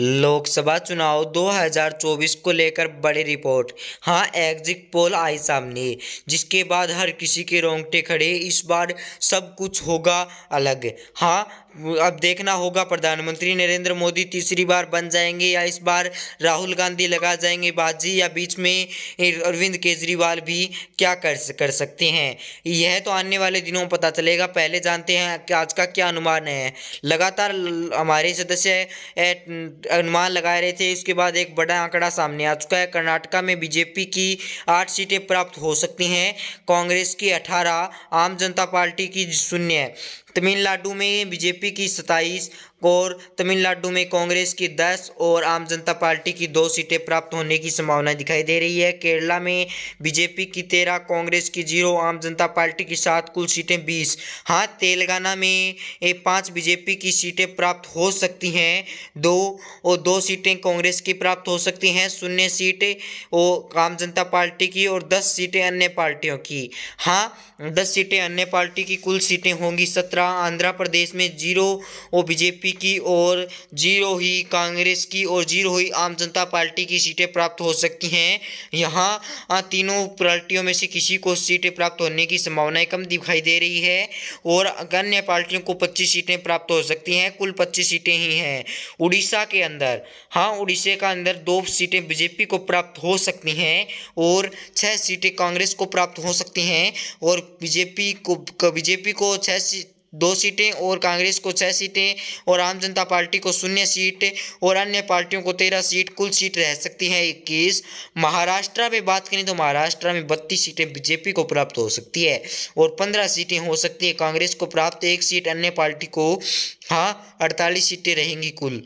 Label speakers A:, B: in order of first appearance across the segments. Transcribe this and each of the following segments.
A: लोकसभा चुनाव 2024 को लेकर बड़ी रिपोर्ट हाँ एग्जिट पोल आई सामने जिसके बाद हर किसी के रोंगटे खड़े इस बार सब कुछ होगा अलग हाँ अब देखना होगा प्रधानमंत्री नरेंद्र मोदी तीसरी बार बन जाएंगे या इस बार राहुल गांधी लगा जाएंगे बाजी या बीच में अरविंद केजरीवाल भी क्या कर कर सकते हैं यह तो आने वाले दिनों में पता चलेगा पहले जानते हैं कि आज का क्या अनुमान है लगातार हमारे सदस्य अनुमान लगा रहे थे इसके बाद एक बड़ा आंकड़ा सामने आ चुका है कर्नाटका में बीजेपी की आठ सीटें प्राप्त हो सकती हैं कांग्रेस की अठारह आम जनता पार्टी की शून्य तमिलनाडु में बीजेपी की सताईस और तमिलनाडु में कांग्रेस की दस और आम जनता पार्टी की दो सीटें प्राप्त होने की संभावना दिखाई दे रही है केरला में बीजेपी की तेरह कांग्रेस की जीरो आम जनता पार्टी की सात कुल सीटें बीस हाँ तेलंगाना में पाँच बीजेपी की सीटें प्राप्त हो सकती हैं दो और दो सीटें कांग्रेस की प्राप्त हो सकती हैं शून्य सीटें वो आम जनता पार्टी की और दस सीटें अन्य पार्टियों की हाँ दस सीटें अन्य पार्टी की कुल सीटें होंगी सत्रह आंध्र प्रदेश में जीरो और बीजेपी बीजेपी की और जीरो ही कांग्रेस की और जीरो ही आम जनता पार्टी की सीटें प्राप्त हो सकती हैं यहाँ तीनों पार्टियों में से किसी को सीटें प्राप्त होने की संभावनाएं कम दिखाई दे रही है और अन्य पार्टियों को पच्चीस सीटें प्राप्त हो सकती हैं कुल पच्चीस सीटें ही हैं उड़ीसा के अंदर हाँ उड़ीसा का अंदर दो सीटें बीजेपी को प्राप्त हो सकती हैं और छः सीटें कांग्रेस को प्राप्त हो सकती हैं और बीजेपी को बीजेपी को छः दो सीटें और कांग्रेस को छः सीटें और आम जनता पार्टी को शून्य सीट और अन्य पार्टियों को तेरह सीट कुल सीट रह सकती हैं इक्कीस महाराष्ट्र में बात करें तो महाराष्ट्र में बत्तीस सीटें बीजेपी को प्राप्त हो सकती है और पंद्रह सीटें हो सकती है कांग्रेस को प्राप्त एक सीट अन्य पार्टी को हाँ अड़तालीस सीटें रहेंगी कुल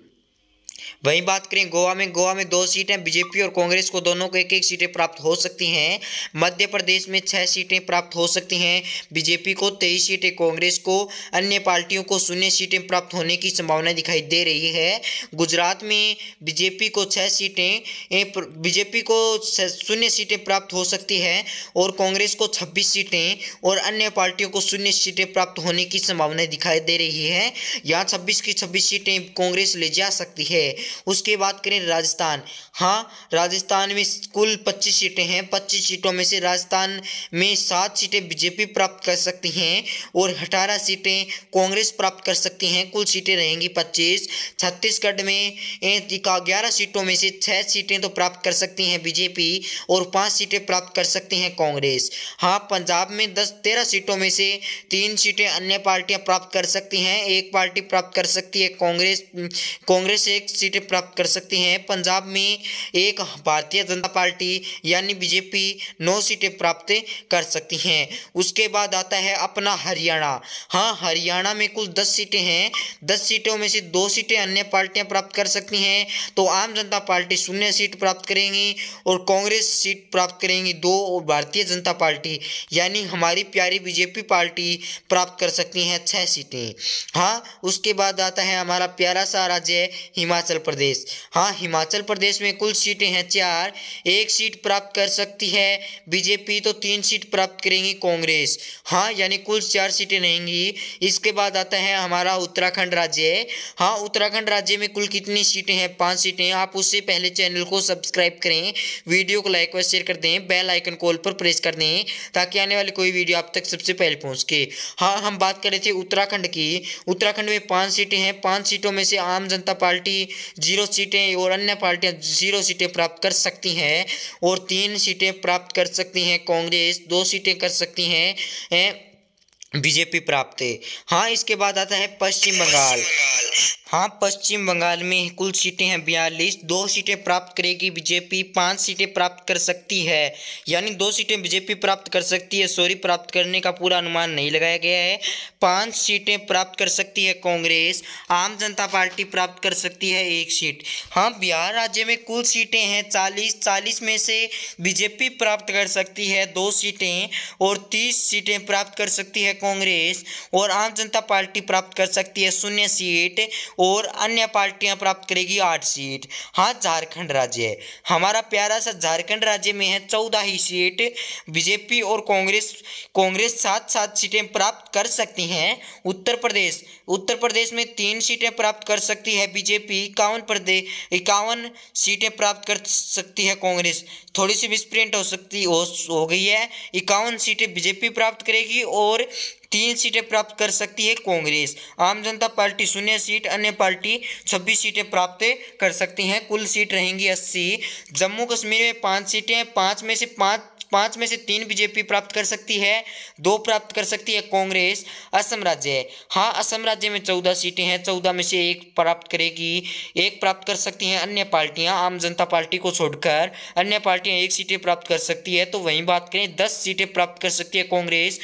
A: वहीं बात करें गोवा में गोवा में दो सीटें बीजेपी और कांग्रेस को दोनों को एक एक सीटें प्राप्त हो सकती हैं मध्य प्रदेश में छः सीटें प्राप्त हो सकती हैं बीजेपी को तेईस सीटें कांग्रेस को अन्य पार्टियों को शून्य सीटें प्राप्त होने की संभावना दिखाई दे रही है गुजरात में बीजेपी को छः सीटें बीजेपी को शून्य सीटें प्राप्त हो सकती है और कांग्रेस को छब्बीस सीटें और अन्य पार्टियों को शून्य सीटें प्राप्त होने की संभावना दिखाई दे रही है यहाँ छब्बीस की छब्बीस सीटें कांग्रेस ले जा सकती है उसके बाद करें राजस्थान हाँ राजस्थान में कुल पच्चीस सीटें हैं पच्चीस सीटों में से राजस्थान में सात सीटें बीजेपी प्राप्त कर सकती हैं और अठारह सीटें कांग्रेस प्राप्त कर सकती हैं कुल सीटें रहेंगी पच्चीस छत्तीसगढ़ में ग्यारह सीटों में से छः सीटें तो प्राप्त कर सकती हैं बीजेपी और पाँच सीटें प्राप्त कर सकती हैं कांग्रेस हाँ पंजाब में दस तेरह सीटों में से तीन सीटें अन्य पार्टियाँ प्राप्त कर सकती हैं एक पार्टी प्राप्त कर सकती है कांग्रेस कांग्रेस एक सीटें सीटें प्राप्त कर सकती हैं पंजाब में एक भारतीय जनता पार्टी यानी बीजेपी नौ सीटें प्राप्त कर सकती हैं उसके बाद आता है अपना हरियाणा हाँ हरियाणा में कुल दस सीटें हैं दस सीटों में से दो सीटें अन्य पार्टियां प्राप्त कर सकती हैं तो आम जनता पार्टी शून्य सीट प्राप्त करेंगी और कांग्रेस सीट प्राप्त करेंगी दो और भारतीय जनता पार्टी यानी हमारी प्यारी बीजेपी पार्टी प्राप्त कर सकती हैं छः सीटें हाँ उसके बाद आता है हमारा प्यारा सा राज्य हिमाचल प्रदेश प्रदेश हाँ हिमाचल प्रदेश में कुल सीटें हैं चार एक सीट प्राप्त कर सकती है बीजेपी तो तीन सीट प्राप्त करेंगी कांग्रेस हाँ यानी कुल चार सीटें रहेंगी इसके बाद आता है हमारा उत्तराखंड राज्य हाँ उत्तराखंड राज्य में कुल कितनी सीटें हैं पाँच सीटें आप उससे पहले चैनल को सब्सक्राइब करें वीडियो को लाइक और शेयर कर दें बेल आइकन कॉल पर प्रेस कर दें ताकि आने वाली कोई वीडियो आप तक सबसे पहले पहुँच के हाँ हम बात कर रहे थे उत्तराखंड की उत्तराखंड में पाँच सीटें हैं पाँच सीटों में से आम जनता पार्टी जीरो सीटें और अन्य पार्टियां जीरो सीटें प्राप्त कर सकती हैं और तीन सीटें प्राप्त कर सकती हैं कांग्रेस दो सीटें कर सकती हैं बीजेपी प्राप्त है हाँ इसके बाद आता है पश्चिम बंगाल हाँ पश्चिम बंगाल में कुल सीटें हैं बयालीस दो सीटें प्राप्त करेगी बीजेपी पांच सीटें प्राप्त कर सकती है यानी दो सीटें बीजेपी प्राप्त कर सकती है सॉरी प्राप्त करने का पूरा अनुमान नहीं लगाया गया है पांच सीटें प्राप्त कर सकती है कांग्रेस आम जनता पार्टी प्राप्त कर सकती है एक सीट हाँ बिहार राज्य में कुल सीटें हैं चालीस चालीस में से बीजेपी प्राप्त कर सकती है दो सीटें और तीस सीटें प्राप्त कर सकती है कांग्रेस और आम जनता पार्टी प्राप्त कर सकती है शून्य सीट और अन्य पार्टियां प्राप्त करेगी आठ सीट हाँ झारखंड राज्य हमारा प्यारा सा झारखंड राज्य में है चौदह ही सीट बीजेपी और कांग्रेस कांग्रेस सात सात सीटें प्राप्त कर सकती हैं उत्तर प्रदेश उत्तर प्रदेश में तीन सीटें प्राप्त कर सकती है बीजेपी इक्यावन प्रदेश इक्यावन सीटें प्राप्त कर सकती है कांग्रेस थोड़ी सी मिसप्रिंट हो सकती हो, हो गई है इक्यावन सीटें बीजेपी प्राप्त करेगी और तीन सीटें प्राप्त कर सकती है कांग्रेस आम जनता पार्टी शून्य सीट अन्य पार्टी छब्बीस सीटें प्राप्त कर सकती हैं कुल सीट रहेंगी अस्सी जम्मू कश्मीर में पाँच सीटें हैं पाँच में से पाँच पाँच में से तीन बीजेपी प्राप्त कर सकती है दो प्राप्त कर सकती है कांग्रेस असम राज्य हाँ असम राज्य में चौदह सीटें हैं चौदह में से एक प्राप्त करेगी एक प्राप्त कर सकती हैं अन्य पार्टियां आम जनता पार्टी को छोड़कर अन्य पार्टियां एक सीटें प्राप्त कर सकती है तो वहीं बात करें दस सीटें प्राप्त कर सकती है कांग्रेस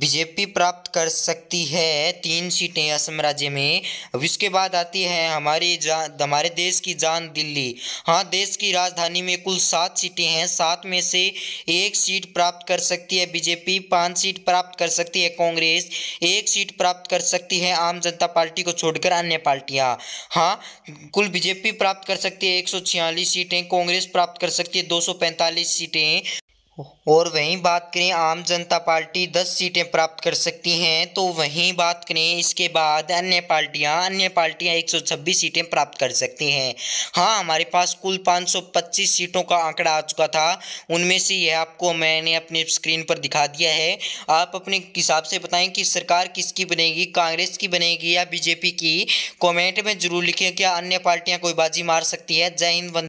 A: बीजेपी प्राप्त कर सकती है तीन सीटें असम राज्य में अब इसके बाद आती है हमारी जान हमारे देश की जान दिल्ली हाँ देश की राजधानी में कुल सात सीटें हैं सात में से एक सीट प्राप्त कर सकती है बीजेपी पांच सीट प्राप्त कर सकती है कांग्रेस एक सीट प्राप्त कर सकती है आम जनता पार्टी को छोड़कर अन्य पार्टियाँ हाँ कुल बीजेपी प्राप्त कर सकती है एक सीटें कांग्रेस प्राप्त कर सकती है दो सीटें और वहीं बात करें आम जनता पार्टी दस सीटें प्राप्त कर सकती हैं तो वहीं बात करें इसके बाद अन्य पार्टियां अन्य पार्टियां छब्बीस सीटें प्राप्त कर सकती हैं हाँ हमारे पास कुल 525 सीटों का आंकड़ा आ चुका था उनमें से यह आपको मैंने अपने स्क्रीन पर दिखा दिया है आप अपने हिसाब से बताएं कि सरकार किसकी बनेगी कांग्रेस की बनेगी या बीजेपी की कॉमेंट में ज़रूर लिखें क्या अन्य पार्टियाँ कोई बाजी मार सकती है जय हिंद